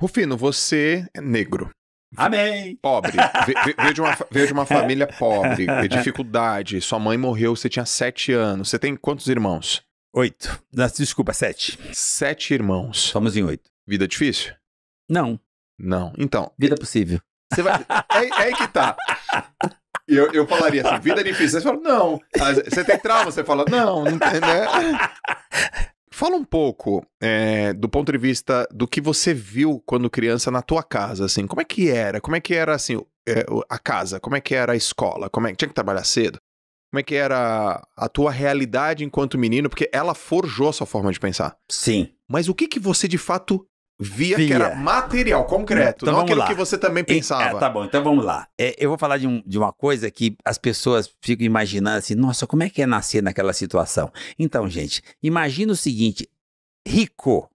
Rufino, você é negro. Amém! Pobre. Veio de, uma, veio de uma família pobre, de dificuldade. Sua mãe morreu, você tinha sete anos. Você tem quantos irmãos? Oito. Desculpa, sete. Sete irmãos. Somos em oito. Vida difícil? Não. Não. Então. Vida possível. Você vai... é, é aí que tá. Eu, eu falaria assim, vida difícil. Você fala, não. Você tem trauma, você fala, não, não tem, né? Fala um pouco é, do ponto de vista do que você viu quando criança na tua casa, assim, como é que era? Como é que era, assim, é, a casa? Como é que era a escola? Como é que tinha que trabalhar cedo? Como é que era a tua realidade enquanto menino? Porque ela forjou a sua forma de pensar. Sim. Mas o que que você de fato Via, via, que era material, concreto, então, não aquilo lá. que você também pensava. É, tá bom, então vamos lá. É, eu vou falar de, um, de uma coisa que as pessoas ficam imaginando assim, nossa, como é que é nascer naquela situação? Então, gente, imagina o seguinte, rico.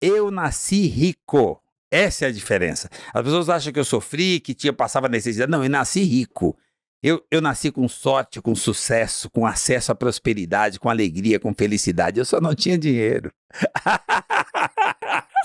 Eu nasci rico. Essa é a diferença. As pessoas acham que eu sofri, que tinha passava necessidade. Não, eu nasci rico. Eu, eu nasci com sorte, com sucesso, com acesso à prosperidade, com alegria, com felicidade. Eu só não tinha dinheiro.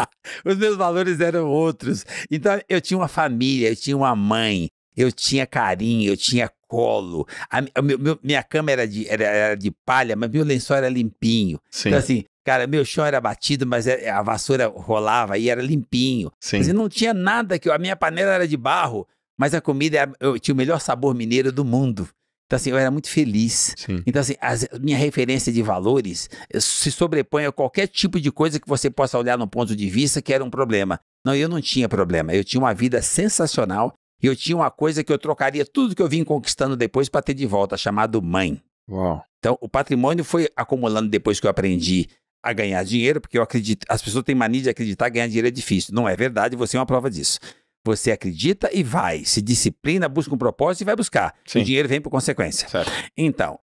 Os meus valores eram outros. Então eu tinha uma família, eu tinha uma mãe, eu tinha carinho, eu tinha colo. A, a meu, meu, minha cama era de, era, era, de palha, mas meu lençol era limpinho. Então, Sim. Então, assim, cara, meu chão era batido, mas é, a vassoura rolava e era limpinho. Sim. Mas não tinha nada que. A minha panela era de barro, mas a comida era, eu tinha o melhor sabor mineiro do mundo. Então, assim, eu era muito feliz. Sim. Então, assim, as, minha referência de valores eh, se sobrepõe a qualquer tipo de coisa que você possa olhar no ponto de vista que era um problema. Não, eu não tinha problema. Eu tinha uma vida sensacional e eu tinha uma coisa que eu trocaria tudo que eu vim conquistando depois para ter de volta, chamado mãe. Uau. Então, o patrimônio foi acumulando depois que eu aprendi a ganhar dinheiro, porque eu acredito, as pessoas têm mania de acreditar que ganhar dinheiro é difícil. Não é verdade, você é uma prova disso. Você acredita e vai, se disciplina, busca um propósito e vai buscar. Sim. O dinheiro vem por consequência. Certo. Então,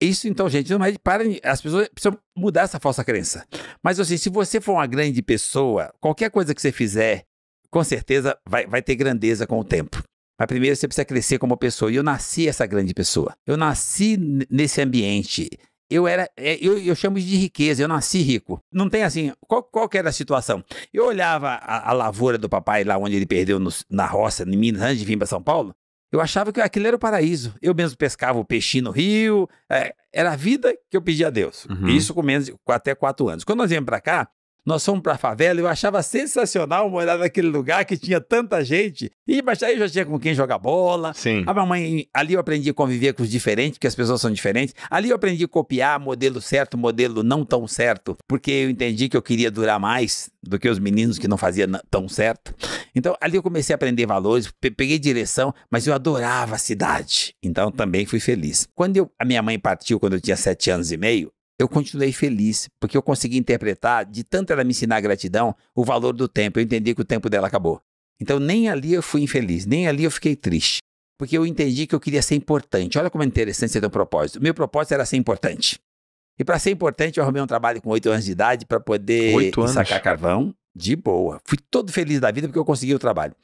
isso então, gente, não é para as pessoas precisam mudar essa falsa crença. Mas assim, se você for uma grande pessoa, qualquer coisa que você fizer, com certeza vai, vai ter grandeza com o tempo. Mas primeiro você precisa crescer como pessoa. E eu nasci essa grande pessoa. Eu nasci nesse ambiente eu era, é, eu, eu chamo de riqueza, eu nasci rico. Não tem assim, qual, qual que era a situação? Eu olhava a, a lavoura do papai lá onde ele perdeu no, na roça, em Minas, antes de vir para São Paulo, eu achava que aquilo era o paraíso. Eu mesmo pescava o peixinho no rio, é, era a vida que eu pedia a Deus. Uhum. Isso com menos, até quatro anos. Quando nós viemos para cá, nós fomos para a favela e eu achava sensacional morar naquele lugar que tinha tanta gente. E mas aí eu já tinha com quem jogar bola. Sim. A mamãe, ali eu aprendi a conviver com os diferentes, porque as pessoas são diferentes. Ali eu aprendi a copiar modelo certo, modelo não tão certo, porque eu entendi que eu queria durar mais do que os meninos que não faziam tão certo. Então ali eu comecei a aprender valores, peguei direção, mas eu adorava a cidade. Então também fui feliz. Quando eu, a minha mãe partiu, quando eu tinha sete anos e meio, eu continuei feliz, porque eu consegui interpretar, de tanto ela me ensinar gratidão, o valor do tempo. Eu entendi que o tempo dela acabou. Então, nem ali eu fui infeliz, nem ali eu fiquei triste, porque eu entendi que eu queria ser importante. Olha como é interessante ser teu um propósito. O meu propósito era ser importante. E para ser importante, eu arrumei um trabalho com oito anos de idade para poder sacar carvão de boa. Fui todo feliz da vida porque eu consegui o trabalho.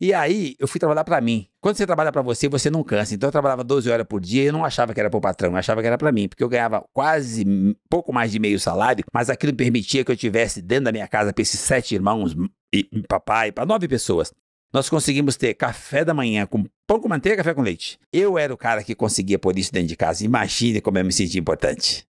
E aí, eu fui trabalhar para mim. Quando você trabalha para você, você não cansa. Então eu trabalhava 12 horas por dia e eu não achava que era pro patrão, eu achava que era para mim, porque eu ganhava quase pouco mais de meio salário, mas aquilo permitia que eu tivesse dentro da minha casa para esses sete irmãos e papai, para nove pessoas. Nós conseguimos ter café da manhã com pão com manteiga, café com leite. Eu era o cara que conseguia pôr isso dentro de casa. Imagine como eu me senti importante.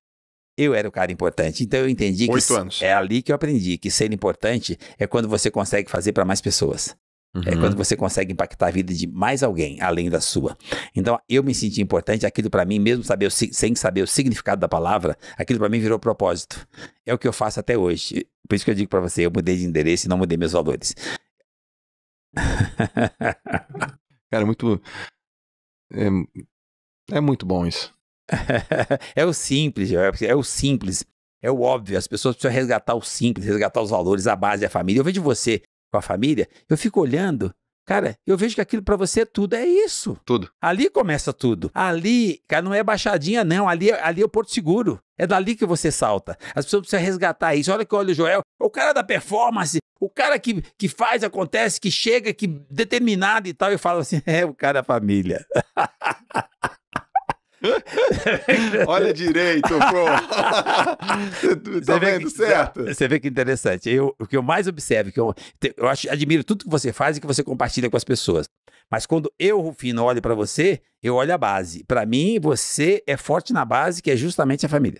Eu era o cara importante. Então eu entendi que é ali que eu aprendi que ser importante é quando você consegue fazer para mais pessoas. Uhum. É quando uhum. você consegue impactar a vida de mais alguém além da sua. Então, eu me senti importante, aquilo para mim, mesmo saber o, sem saber o significado da palavra, aquilo para mim virou propósito. É o que eu faço até hoje. Por isso que eu digo para você, eu mudei de endereço e não mudei meus valores. Cara, muito. É, é muito bom isso. é o simples, é, é o simples. É o óbvio, as pessoas precisam resgatar o simples, resgatar os valores, a base, a família. Eu vejo você com a família, eu fico olhando Cara, eu vejo que aquilo para você é tudo é isso. Tudo. Ali começa tudo. Ali, cara, não é baixadinha, não. Ali, ali é o Porto Seguro. É dali que você salta. As pessoas precisam resgatar isso. Olha que olha o Joel, o cara da performance, o cara que, que faz, acontece, que chega, que determinado e tal. Eu falo assim: é o cara da família. Olha direito, pô. tá vendo que, certo? Você vê que interessante. Eu, o que eu mais observo, que eu, eu acho, admiro tudo que você faz e que você compartilha com as pessoas. Mas quando eu, Rufino, olho para você, eu olho a base. Para mim, você é forte na base, que é justamente a família.